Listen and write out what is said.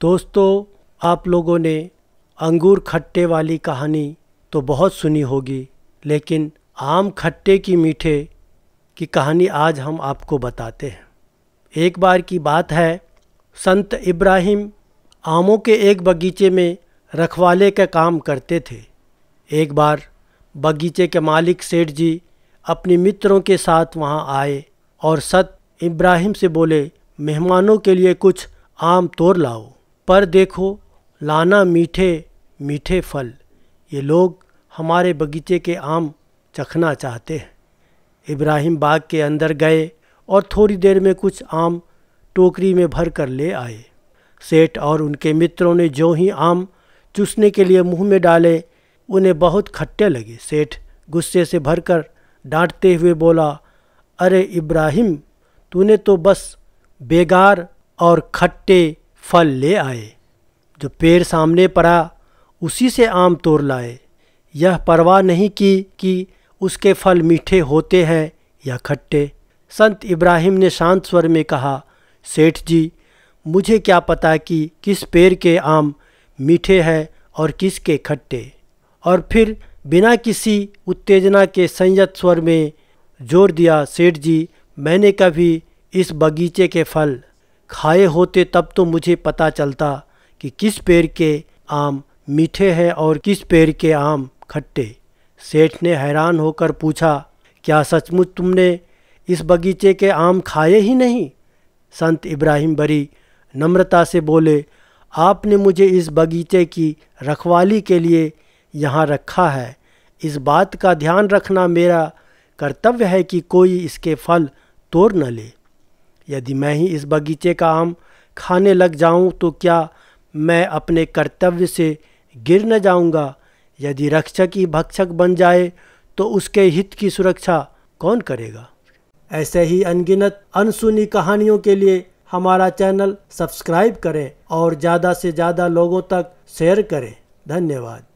दोस्तों आप लोगों ने अंगूर खट्टे वाली कहानी तो बहुत सुनी होगी लेकिन आम खट्टे की मीठे की कहानी आज हम आपको बताते हैं एक बार की बात है संत इब्राहिम आमों के एक बगीचे में रखवाले का काम करते थे एक बार बगीचे के मालिक सेठ जी अपने मित्रों के साथ वहाँ आए और सत इब्राहिम से बोले मेहमानों के लिए कुछ आम तोड़ लाओ पर देखो लाना मीठे मीठे फल ये लोग हमारे बगीचे के आम चखना चाहते हैं इब्राहिम बाग के अंदर गए और थोड़ी देर में कुछ आम टोकरी में भर कर ले आए सेठ और उनके मित्रों ने जो ही आम चूसने के लिए मुंह में डाले उन्हें बहुत खट्टे लगे सेठ गुस्से से भरकर डांटते हुए बोला अरे इब्राहिम तूने तो बस बेगार और खट्टे फल ले आए जो पेड़ सामने पड़ा उसी से आम तोड़ लाए यह परवाह नहीं की कि उसके फल मीठे होते हैं या खट्टे संत इब्राहिम ने शांत स्वर में कहा सेठ जी मुझे क्या पता कि किस पेड़ के आम मीठे हैं और किसके खट्टे और फिर बिना किसी उत्तेजना के संयत स्वर में जोर दिया सेठ जी मैंने कभी इस बगीचे के फल खाए होते तब तो मुझे पता चलता कि किस पेड़ के आम मीठे हैं और किस पेड़ के आम खट्टे सेठ ने हैरान होकर पूछा क्या सचमुच तुमने इस बगीचे के आम खाए ही नहीं संत इब्राहिम बरी नम्रता से बोले आपने मुझे इस बगीचे की रखवाली के लिए यहाँ रखा है इस बात का ध्यान रखना मेरा कर्तव्य है कि कोई इसके फल तोड़ न ले यदि मैं ही इस बगीचे का आम खाने लग जाऊं तो क्या मैं अपने कर्तव्य से गिर न जाऊंगा यदि रक्षक ही भक्षक बन जाए तो उसके हित की सुरक्षा कौन करेगा ऐसे ही अनगिनत अनसुनी कहानियों के लिए हमारा चैनल सब्सक्राइब करें और ज़्यादा से ज़्यादा लोगों तक शेयर करें धन्यवाद